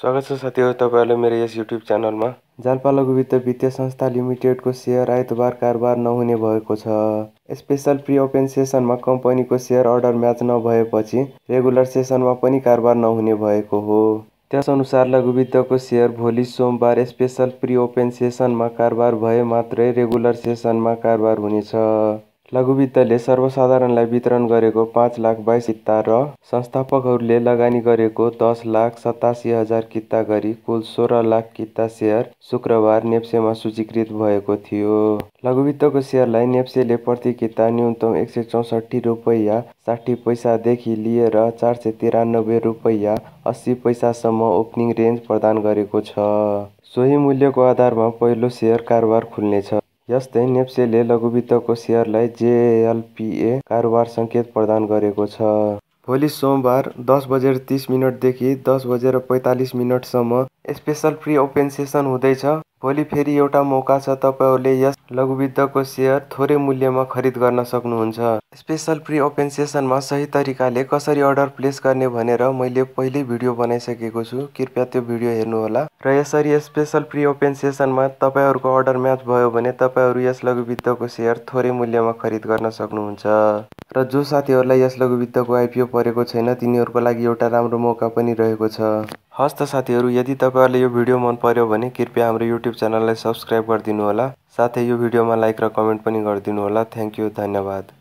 स्वागत छ साथीहरू तपाईँहरूलाई मेरो यस युट्युब च्यानलमा जालपालाको वित्त वित्तीय संस्था लिमिटेडको सेयर आइतबार कारोबार नहुने भएको छ स्पेसल प्रि ओपेन सेसनमा कम्पनीको सेयर अर्डर म्याच नभएपछि रेगुलर सेसनमा पनि कारोबार नहुने भएको हो त्यसअनुसार लघुवित्तको सेयर भोलि सोमबार स्पेसल प्रि ओपेन सेसनमा कारोबार भए मात्रै रेगुलर सेसनमा कारोबार हुनेछ लघुवित्तले सर्वसाधारणलाई वितरण गरेको पाँच लाख बाइस किता र संस्थापकहरूले लगानी गरेको दस लाख सतासी हजार किता गरी कुल सोह्र लाख किता सेयर शुक्रबार नेप्सेमा सूचीकृत भएको थियो लघुवित्तको सेयरलाई नेप्सेले प्रति किता न्यूनतम एक सय चौसठी रुपैयाँ साठी पैसादेखि लिएर चार सय तिरानब्बे रुपैयाँ अस्सी पैसासम्म ओपनिङ रेन्ज प्रदान गरेको छ सोही मूल्यको आधारमा पहिलो सेयर कारोबार खुल्नेछ यस्तै नेप्सेले लघुवित्तको सेयरलाई जेएलपिए कारोबार सङ्केत प्रदान गरेको छ भोलि सोमबार दस बजेर तिस मिनटदेखि दस बजेर पैँतालिस मिनटसम्म स्पेसल pre ओपेन सेसन हुँदैछ भोलि फेरि एउटा मौका छ तपाईँहरूले यस लघुवित्तको सेयर थोरै मूल्यमा खरिद गर्न सक्नुहुन्छ स्पेसल प्री ओपन सेसनमा सही तरिकाले कसरी अर्डर प्लेस गर्ने भनेर मैले पहिल्यै भिडियो बनाइसकेको छु कृपया त्यो भिडियो हेर्नुहोला र यसरी स्पेसल प्री ओपन सेसनमा तपाईँहरूको अर्डर म्याच भयो भने तपाईँहरू यस लघुवित्तको सेयर थोरै मूल्यमा खरिद गर्न सक्नुहुन्छ र जो साथीहरूलाई यस लघुवित्तको आइपिओ परेको छैन तिनीहरूको लागि एउटा राम्रो मौका पनि रहेको छ हस् त साथीहरू यदि तपाईँहरूले यो भिडियो मन पर्यो भने कृपया हाम्रो युट्युब च्यानललाई सब्सक्राइब गरिदिनु होला साथै यो भिडियोमा लाइक र कमेन्ट पनि गरिदिनु होला थ्याङ्क यू धन्यवाद